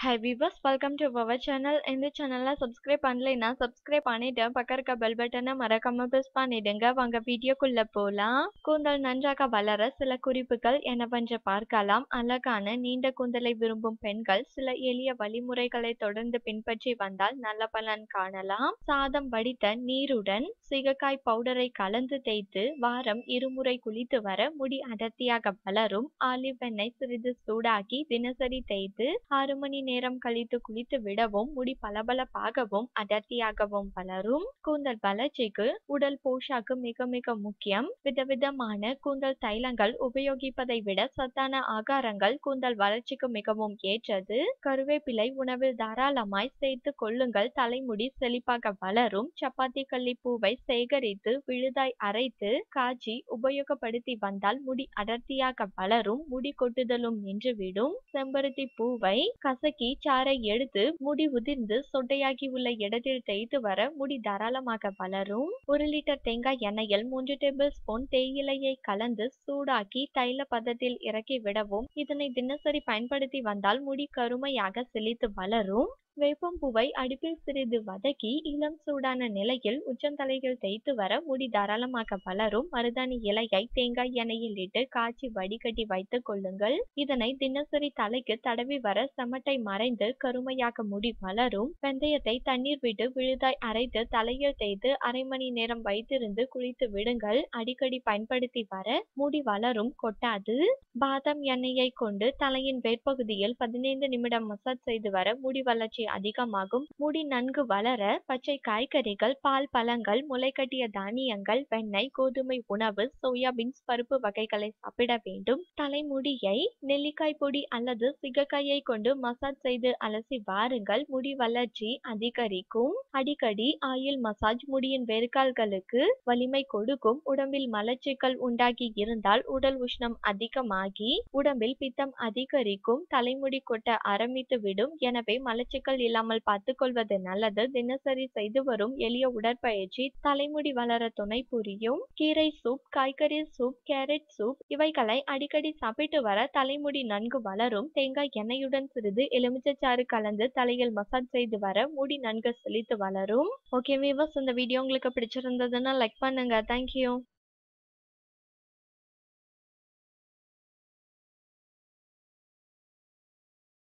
high viewers welcome to our channel இந்த சேனலில் subscribe பண்ணலைன்னா சப்ஸ்கிரைப் பண்ணிட்டு பக்கம் இருக்க பெல் பட்டனை மறக்காம ப்ரெஸ் பண்ணிடுங்க வாங்க வீடியோக்குள்ளே போகலாம் கூந்தல் நன்றாக வளர சில குறிப்புகள் என்ன என்னவென்று பார்க்கலாம் அழகான நீண்ட கூந்தலை விரும்பும் பெண்கள் சில எளிய வழிமுறைகளை தொடர்ந்து பின்பற்றி வந்தால் நல்ல பலன் காணலாம் சாதம் வடித்த நீருடன் சிகக்காய் பவுடரை கலந்து தேய்த்து வாரம் இருமுறை குளித்து வர முடி அடர்த்தியாக வளரும் ஆலிவ் எண்ணெய் சிறிது சூடாக்கி தினசரி தேய்த்து ஆறு மணி நேரம் கழித்து குளித்து விடவும் முடி பளபளப்பாகவும் அடர்த்தியாகவும் வளரும் கூந்தல் வளர்ச்சிக்கு உடல் போஷாக்கு மிக மிக முக்கியம் விதவிதமான கூந்தல் தைலங்கள் உபயோகிப்பதை விட சத்தான ஆகாரங்கள் கூந்தல் வளர்ச்சிக்கு மிகவும் ஏற்றது கருவேப்பிலை உணவில் தாராளமாய் சேர்த்து கொள்ளுங்கள் தலைமுடி செழிப்பாக வளரும் சப்பாத்தி கள்ளி பூவை சேகரித்து விழுதாய் அரைத்து காய்ச்சி உபயோகப்படுத்தி வந்தால் முடி அடர்த்தியாக வளரும் முடி கொட்டுதலும் நின்றுவிடும் செம்பருத்தி பூவை கசக்கி இறக்கி சாறை எடுத்து முடி உதிர்ந்து சொட்டையாகி உள்ள இடத்தில் தேய்த்து வர முடி தாராளமாக வளரும் ஒரு லிட்டர் தேங்காய் எண்ணெயில் மூன்று டேபிள் ஸ்பூன் தேயிலையை கலந்து சூடாக்கி தைல பதத்தில் இறக்கி விடவும் இதனை தினசரி பயன்படுத்தி வந்தால் முடி கருமையாக செழித்து வளரும் வேப்பம்பூவை அடுப்பில் சிறிது வதக்கி இளம் சூடான நிலையில் உச்சந்தலையில் தேய்த்து வர முடி தாராளமாக வளரும் மருதாணி இலையை தேங்காய் எண்ணெயில் இட்டு காய்ச்சி வடிகட்டி வைத்துக் கொள்ளுங்கள் இதனை தினசரி தலைக்கு தடவி வர செமட்டை மறைந்து கருமையாக முடி வளரும் வெந்தயத்தை தண்ணீர் விட்டு விழுதாய் அரைத்து தலையில் தேய்த்து அரை மணி நேரம் வைத்திருந்து குளித்து விடுங்கள் அடிக்கடி பயன்படுத்தி வர முடி வளரும் கொட்டாது பாதாம் எண்ணெயை கொண்டு தலையின் வேர்ப்பகுதியில் பதினைந்து நிமிடம் மசாஜ் செய்து வர முடி வளர்ச்சி அதிகமாகும் முடி நன்கு வளர பச்சை காய்கறிகள் பால் பழங்கள் முளைக்கட்டிய தானியங்கள் வெண்ணெய் கோதுமை உணவு சோயாபீன்ஸ் பருப்பு வகைகளை சாப்பிட வேண்டும் தலைமுடியை நெல்லிக்காய் பொடி அல்லது சிகக்காயை கொண்டு மசாஜ் செய்து அலசி வாருங்கள் முடி வளர்ச்சி அதிகரிக்கும் அடிக்கடி ஆயில் மசாஜ் முடியின் வெறுக்கால்களுக்கு வலிமை கொடுக்கும் உடம்பில் மலச்சிக்கல் உண்டாகி இருந்தால் உடல் உஷ்ணம் அதிகமாகி உடம்பில் பித்தம் அதிகரிக்கும் தலைமுடி கொட்ட ஆரம்பித்து விடும் எனவே மலச்சிக்கல் நோய்கள் இல்லாமல் பார்த்துக்கொள்வது கொள்வது நல்லது தினசரி செய்து வரும் எளிய உடற்பயிற்சி தலைமுடி வளர துணை புரியும் கீரை சூப் காய்கறி சூப் கேரட் சூப் இவைகளை அடிக்கடி சாப்பிட்டு வர தலைமுடி நன்கு வளரும் தேங்காய் எண்ணெயுடன் சிறிது எலுமிச்சாறு கலந்து தலையில் மசாஜ் செய்து வர முடி நன்கு செழித்து வளரும் ஓகே வீவர்ஸ் இந்த வீடியோ உங்களுக்கு பிடிச்சிருந்ததுன்னா லைக் பண்ணுங்க தேங்க்யூ